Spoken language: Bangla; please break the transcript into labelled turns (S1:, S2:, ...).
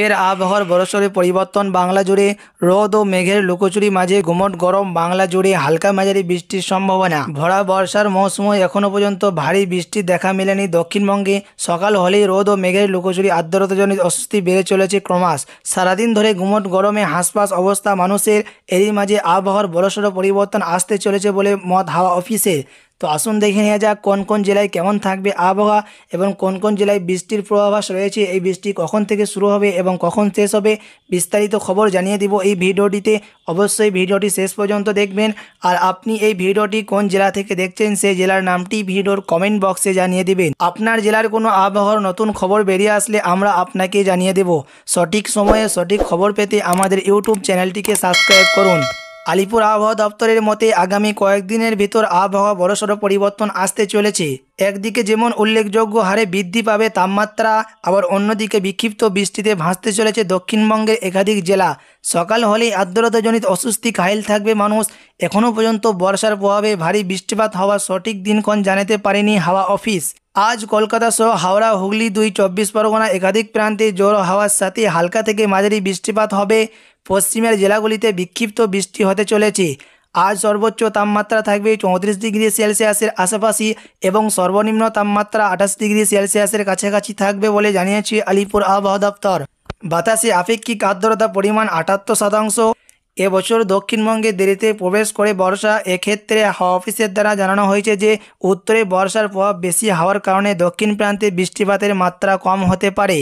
S1: ফের আবহাওয়ার বরসরে পরিবর্তন বাংলা জুড়ে রোদ ও মেঘের লুকোচুরি মাঝে ঘুমট গরম বাংলা জুড়ে হালকা মাঝারি বৃষ্টির সম্ভাবনা ভরা বর্ষার মৌসুমে এখনও পর্যন্ত ভারী বৃষ্টি দেখা মেলেনি দক্ষিণবঙ্গে সকাল হলেই রোদ ও মেঘের লুকোচুরি আর্দ্রতাজনিত অস্বস্তি বেড়ে চলেছে ক্রমাশ সারাদিন ধরে ঘুমট গরমে হাঁসপাস অবস্থা মানুষের এরই মাঝে আবহাওয়ার বড়সড় পরিবর্তন আসতে চলেছে বলে মত হাওয়া অফিসে তো আসুন দেখে নেওয়া যাক কোন কোন জেলায় কেমন থাকবে আবহাওয়া এবং কোন কোন জেলায় বৃষ্টির পূর্বাভাস রয়েছে এই বৃষ্টি কখন থেকে শুরু হবে এবং কখন শেষ হবে বিস্তারিত খবর জানিয়ে দিব এই ভিডিওটিতে অবশ্যই ভিডিওটি শেষ পর্যন্ত দেখবেন আর আপনি এই ভিডিওটি কোন জেলা থেকে দেখছেন সেই জেলার নামটি ভিডিওর কমেন্ট বক্সে জানিয়ে দিবেন আপনার জেলার কোনো আবহাওয়ার নতুন খবর বেরিয়ে আসলে আমরা আপনাকে জানিয়ে দেব সঠিক সময়ে সঠিক খবর পেতে আমাদের ইউটিউব চ্যানেলটিকে সাবস্ক্রাইব করুন আলিপুর আবহাওয়া দপ্তরের মতে আগামী কয়েকদিনের ভেতর আবহাওয়া বড়সড় পরিবর্তন আসতে চলেছে একদিকে যেমন উল্লেখযোগ্য হারে বৃদ্ধি পাবে তাপমাত্রা আবার অন্যদিকে বিক্ষিপ্ত বৃষ্টিতে ভাসতে চলেছে দক্ষিণবঙ্গের একাধিক জেলা সকাল হলেই আর্দ্রতাজনিত অস্বস্তি ঘাইল থাকবে মানুষ এখনও পর্যন্ত বর্ষার প্রভাবে ভারী বৃষ্টিপাত হওয়ার সঠিক দিনক্ষণ জানাতে পারেনি হাওয়া অফিস আজ কলকাতা সহ হাওড়া হুগলি দুই চব্বিশ পরগনা একাধিক প্রান্তে জোর হাওয়ার সাথে হালকা থেকে মাঝারি বৃষ্টিপাত হবে পশ্চিমের জেলাগুলিতে বিক্ষিপ্ত বৃষ্টি হতে চলেছে আজ সর্বোচ্চ তাপমাত্রা থাকবে চৌত্রিশ ডিগ্রি সেলসিয়াসের আশেপাশে এবং সর্বনিম্ন তাপমাত্রা আঠাশ ডিগ্রি সেলসিয়াসের কাছাকাছি থাকবে বলে জানিয়েছে আলিপুর আবহাওয়া দপ্তর বাতাসে আপেক্ষিক আর্দ্রতা পরিমাণ আটাত্তর শতাংশ এবছর দক্ষিণবঙ্গে দেরিতে প্রবেশ করে বর্ষা এক্ষেত্রে হাওয়া অফিসের দ্বারা জানানো হয়েছে যে উত্তরে বর্ষার প্রভাব বেশি হওয়ার কারণে দক্ষিণ প্রান্তে বৃষ্টিপাতের মাত্রা কম হতে পারে